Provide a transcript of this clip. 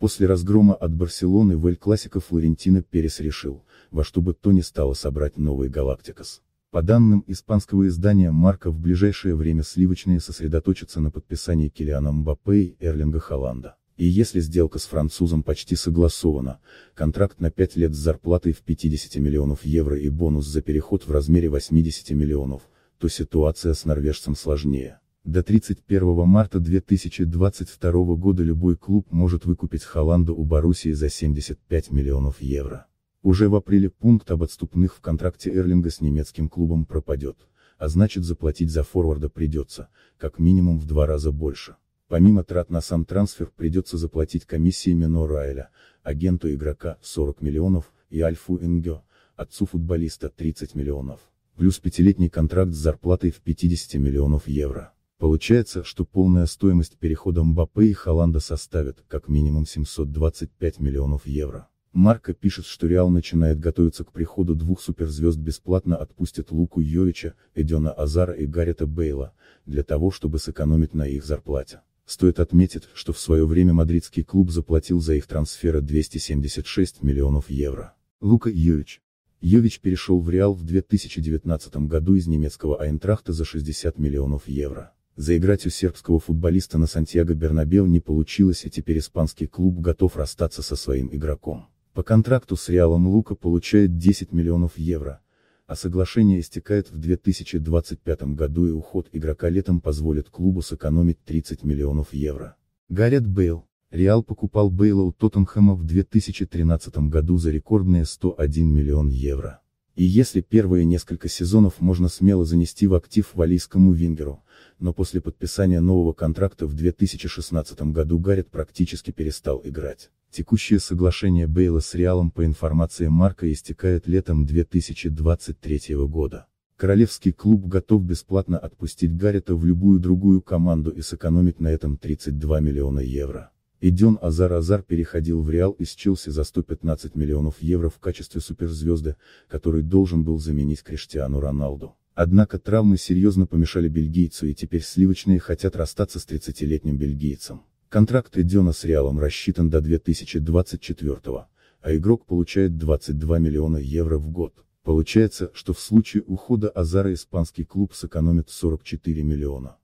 После разгрома от Барселоны в Эль-Классико Флорентино Перес решил, во что бы то ни стало собрать новый Галактикос. По данным испанского издания Марка в ближайшее время сливочные сосредоточатся на подписании Килиана Мбаппе и Эрлинга Холланда. И если сделка с французом почти согласована, контракт на 5 лет с зарплатой в 50 миллионов евро и бонус за переход в размере 80 миллионов, то ситуация с норвежцем сложнее. До 31 марта 2022 года любой клуб может выкупить Холланда у Боруссии за 75 миллионов евро. Уже в апреле пункт об отступных в контракте Эрлинга с немецким клубом пропадет, а значит заплатить за форварда придется, как минимум в два раза больше. Помимо трат на сам трансфер придется заплатить комиссии Мино Райля, агенту игрока 40 миллионов и Альфу Ингё, отцу футболиста 30 миллионов. Плюс пятилетний контракт с зарплатой в 50 миллионов евро. Получается, что полная стоимость перехода Мбаппе и Халанда составит, как минимум 725 миллионов евро. Марко пишет, что Реал начинает готовиться к приходу двух суперзвезд бесплатно отпустит Луку Йовича, Эдена Азара и Гаррета Бейла, для того чтобы сэкономить на их зарплате. Стоит отметить, что в свое время мадридский клуб заплатил за их трансферы 276 миллионов евро. Лука Йович. Йович перешел в Реал в 2019 году из немецкого Айнтрахта за 60 миллионов евро. Заиграть у сербского футболиста на Сантьяго Бернабеу не получилось и а теперь испанский клуб готов расстаться со своим игроком. По контракту с Реалом Лука получает 10 миллионов евро, а соглашение истекает в 2025 году и уход игрока летом позволит клубу сэкономить 30 миллионов евро. Гаррет Бейл. Реал покупал Бейла у Тоттенхэма в 2013 году за рекордные 101 миллион евро. И если первые несколько сезонов можно смело занести в актив валийскому Вингеру, но после подписания нового контракта в 2016 году Гаррет практически перестал играть. Текущее соглашение Бейла с Реалом по информации Марка истекает летом 2023 года. Королевский клуб готов бесплатно отпустить Гаррета в любую другую команду и сэкономить на этом 32 миллиона евро. Эдион Азар Азар переходил в Реал из Челси за 115 миллионов евро в качестве суперзвезды, который должен был заменить Криштиану Роналду. Однако травмы серьезно помешали бельгийцу и теперь сливочные хотят расстаться с 30-летним бельгийцем. Контракт Эдиона с Реалом рассчитан до 2024 а игрок получает 22 миллиона евро в год. Получается, что в случае ухода Азара испанский клуб сэкономит 44 миллиона.